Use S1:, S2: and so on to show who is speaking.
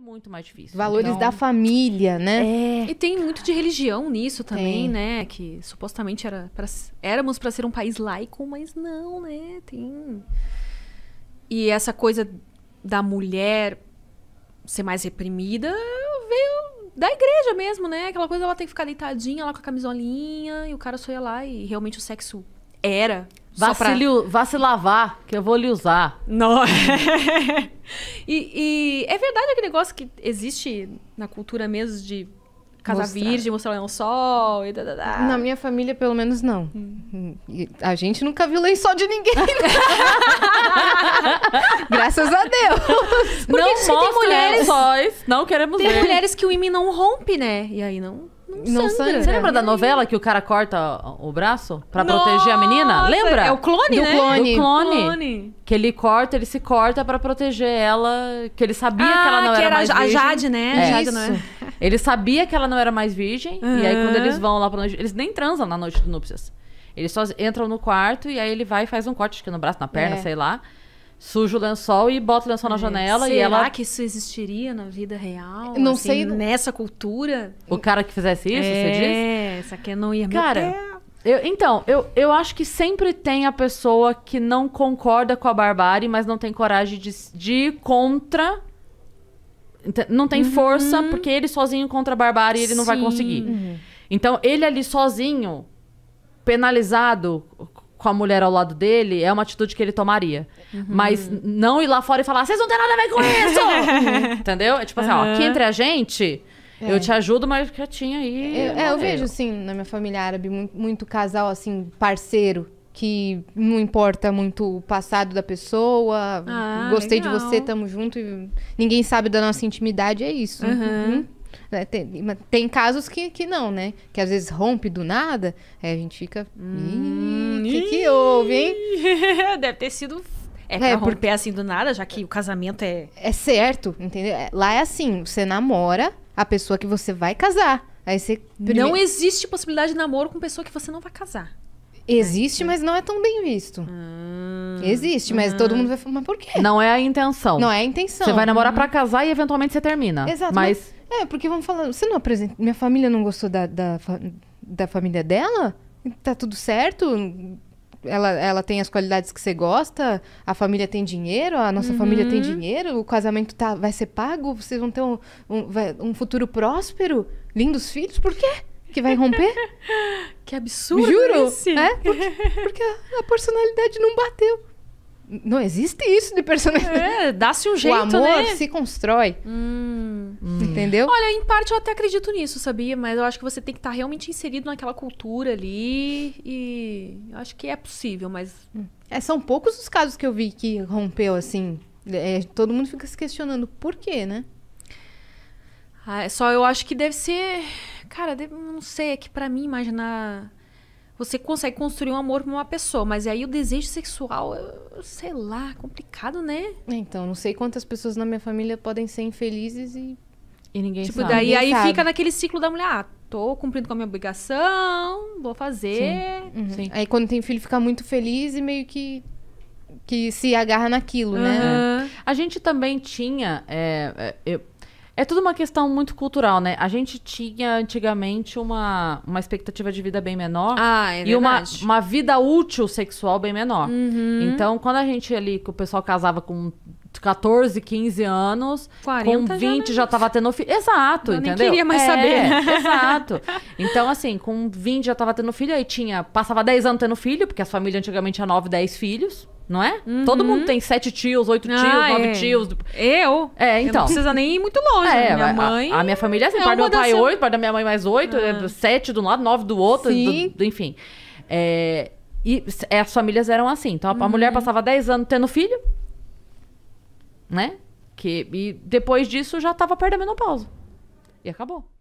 S1: muito mais difícil. Valores então, da família, né? É. é. E tem muito de religião nisso também, tem. né? Que supostamente era pra, éramos para ser um país laico, mas não, né? Tem. E essa coisa da mulher ser mais reprimida veio da igreja mesmo, né? Aquela coisa ela tem que ficar deitadinha lá com a camisolinha e o cara só ia lá e realmente o sexo
S2: era Vá, pra... se, vá se lavar, que eu vou lhe usar. Não.
S1: e, e, é verdade aquele negócio que existe na cultura mesmo de
S3: casar mostrar. virgem,
S1: mostrar lençol e da, da, da. Na
S3: minha família, pelo menos, não. Hum. A gente nunca viu lençol de ninguém. Né? Graças a Deus. Porque não mostra mulheres...
S1: lençóis,
S2: não queremos tem ver. Tem mulheres
S1: que o imi não rompe, né? E aí não não, não sangra. Você lembra da
S2: novela que o cara corta o braço pra Nossa, proteger a menina? Lembra? É o clone, do né? Clone. Do clone. Do clone. Que ele corta, ele se corta pra proteger ela. Que ele sabia ah, que ela ah, não que era, era a virgem. Jade, né? É. Jade, Isso. não é? Ele sabia que ela não era mais virgem. Uhum. E aí, quando eles vão lá pra noite... Eles nem transam na noite de núpcias. Eles só entram no quarto e aí ele vai e faz um corte, acho que no braço, na perna, é. sei lá sujo o lençol e bota o lençol é. na janela Será e ela. Será
S1: que isso existiria na vida real? Não assim, sei.
S2: Nessa cultura. O cara que fizesse isso, é, você disse? É, essa aqui é
S1: não ia Cara,
S2: eu, então, eu, eu acho que sempre tem a pessoa que não concorda com a barbárie, mas não tem coragem de, de ir contra. Não tem uhum. força, porque ele sozinho contra a barbárie ele Sim. não vai conseguir. Uhum. Então, ele ali sozinho, penalizado com a mulher ao lado dele é uma atitude que ele tomaria. Uhum. Mas não ir lá fora e falar, vocês não têm nada a ver com isso!
S3: Entendeu? É tipo assim, ó, aqui entre a
S2: gente. É. Eu te ajudo, mas quietinha aí. é, é eu vejo,
S3: sim, na minha família árabe, muito, muito casal, assim, parceiro, que não importa muito o passado da pessoa. Ah, gostei legal. de você, tamo junto. ninguém sabe da nossa intimidade, é isso. Uhum. Uhum. É, tem, tem, casos que, que não, né? Que às vezes rompe do nada, Aí a gente fica. Hum houve, hein?
S2: Deve
S1: ter sido é, é pra romper assim do nada, já que o casamento é.
S3: É certo, entendeu? É, lá é assim: você namora a pessoa que você vai casar. Aí você. Prime... Não existe
S1: possibilidade de namoro com pessoa que você não vai casar.
S3: Existe, é. mas não é tão bem visto. Hum, Existe, mas hum. todo ah. mundo vai falar, mas por quê? Não é a intenção. Não é a intenção. Você vai namorar hum. para casar e eventualmente
S2: você termina. Exato. Mas... mas...
S3: É, porque vamos falar, você não apresenta. Minha família não gostou da, da, da família dela? Tá tudo certo? ela, ela tem as qualidades que você gosta, a família tem dinheiro, a nossa uhum. família tem uhum. dinheiro, o casamento tá, vai ser pago, vocês vão ter um, um, um futuro próspero, lindos filhos, por quê? Que vai romper? que absurdo! Juro! Esse. É, porque, porque a, personalidade não bateu. Não existe isso de personalidade. É, dá-se um jeito. O amor né? se constrói. Hum.
S1: Hum. Entendeu? Olha, em parte eu até acredito nisso, sabia? Mas eu acho que você tem que estar tá realmente inserido naquela cultura ali. E eu acho que é possível, mas. Hum.
S3: É, são poucos os casos que eu vi que rompeu assim. É, todo mundo fica se questionando por quê, né? Ah, é só eu acho que deve ser. Cara, deve... não sei, é que para mim
S1: imaginar. Você consegue construir um amor pra uma pessoa, mas aí o desejo sexual,
S3: sei lá, complicado, né? É, então, não sei quantas pessoas na minha família podem ser infelizes e e ninguém tipo, sabe. Daí aí fica
S1: naquele ciclo da mulher, ah, tô cumprindo com a minha obrigação,
S3: vou fazer. Sim. Uhum. Sim. Aí quando tem filho fica muito feliz e meio que que se agarra naquilo, né? uhum. né? A gente também tinha. É, é,
S2: é, tudo uma questão muito cultural, né? A gente tinha antigamente uma, uma expectativa de vida bem menor ah, é e uma, uma vida útil sexual bem menor. Uhum. Então, quando a gente ali, que o pessoal casava com 14, 15 anos. 40 com 20 já, né, já tava tendo filho. Exato, eu entendeu? Nem queria mais é, saber. Né? Exato. Então, assim, com 20 já tava tendo filho, aí tinha. Passava 10 anos tendo filho, porque as famílias antigamente tinha 9, 10 filhos. Não é? Uhum. Todo mundo tem 7 tios, 8 tios, ah, nove é. tios. Eu? É, então. Eu não então. precisa nem ir muito
S3: longe. É, né? minha mãe.
S2: A, minha família é assim: é parte do meu pai, seu... oito, parte da minha mãe, mais 8, ah. É, sete de um lado, 9 do outro, do, do, enfim. É, e é, as famílias eram assim. Então, a, uhum. mulher passava 10 anos tendo filho, né? Que, e depois disso já tava perto da menopausa. E acabou.